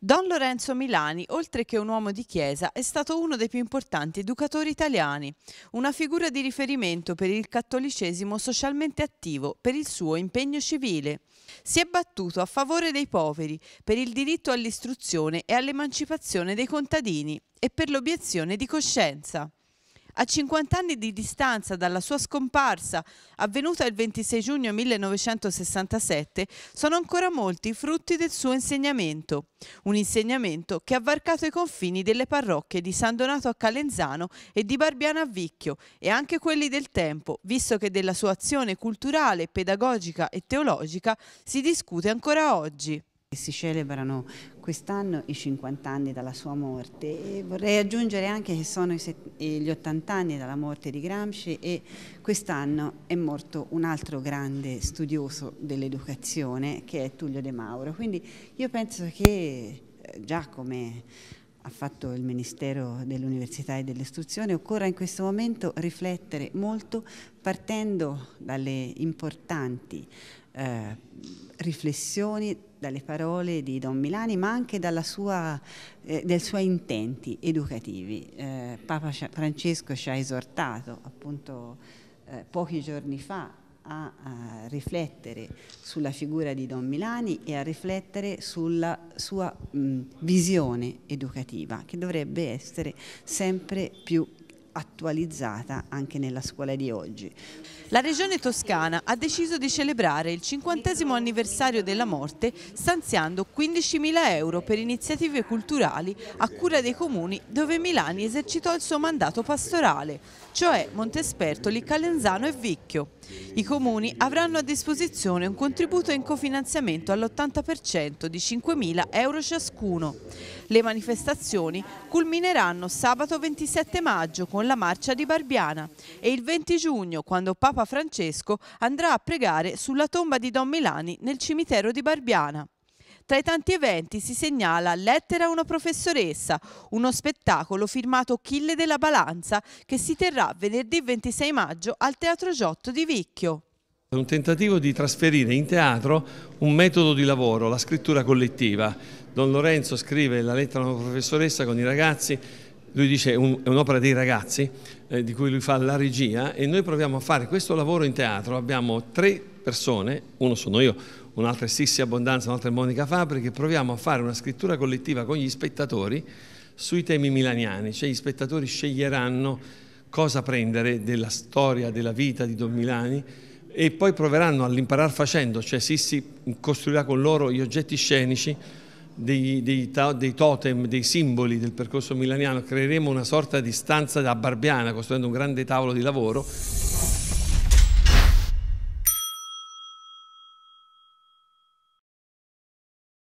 Don Lorenzo Milani, oltre che un uomo di chiesa, è stato uno dei più importanti educatori italiani, una figura di riferimento per il cattolicesimo socialmente attivo per il suo impegno civile. Si è battuto a favore dei poveri, per il diritto all'istruzione e all'emancipazione dei contadini e per l'obiezione di coscienza. A 50 anni di distanza dalla sua scomparsa, avvenuta il 26 giugno 1967, sono ancora molti i frutti del suo insegnamento. Un insegnamento che ha varcato i confini delle parrocchie di San Donato a Calenzano e di Barbiana a Vicchio e anche quelli del tempo, visto che della sua azione culturale, pedagogica e teologica si discute ancora oggi. Si celebrano quest'anno i 50 anni dalla sua morte e vorrei aggiungere anche che sono eh, gli 80 anni dalla morte di Gramsci e quest'anno è morto un altro grande studioso dell'educazione che è Tullio De Mauro. Quindi io penso che eh, già come ha fatto il Ministero dell'Università e dell'Istruzione, occorre in questo momento riflettere molto partendo dalle importanti eh, riflessioni dalle parole di Don Milani, ma anche sua, eh, dai suoi intenti educativi. Eh, Papa Francesco ci ha esortato appunto eh, pochi giorni fa a, a, riflettere sulla figura di Don Milani e a riflettere sulla sua mh, visione educativa, che dovrebbe essere sempre più attualizzata anche nella scuola di oggi. La regione toscana ha deciso di celebrare il 50 anniversario della morte stanziando 15.000 euro per iniziative culturali a cura dei comuni dove Milani esercitò il suo mandato pastorale, cioè Montespertoli, Calenzano e Vicchio. I comuni avranno a disposizione un contributo in cofinanziamento all'80% di 5.000 euro ciascuno. Le manifestazioni culmineranno sabato 27 maggio con la marcia di Barbiana e il 20 giugno quando Papa Francesco andrà a pregare sulla tomba di Don Milani nel cimitero di Barbiana. Tra i tanti eventi si segnala Lettera a una professoressa, uno spettacolo firmato Chille della Balanza che si terrà venerdì 26 maggio al Teatro Giotto di Vicchio. È un tentativo di trasferire in teatro un metodo di lavoro, la scrittura collettiva. Don Lorenzo scrive la lettera a una professoressa con i ragazzi lui dice un, è un'opera dei ragazzi eh, di cui lui fa la regia e noi proviamo a fare questo lavoro in teatro. Abbiamo tre persone, uno sono io, un'altra è Sissi Abbondanza, un'altra è Monica Fabri, che proviamo a fare una scrittura collettiva con gli spettatori sui temi milaniani, cioè gli spettatori sceglieranno cosa prendere della storia, della vita di Don Milani e poi proveranno all'imparar facendo, cioè Sissi costruirà con loro gli oggetti scenici dei, dei, dei, totem, dei simboli del percorso milaniano, creeremo una sorta di stanza da barbiana costruendo un grande tavolo di lavoro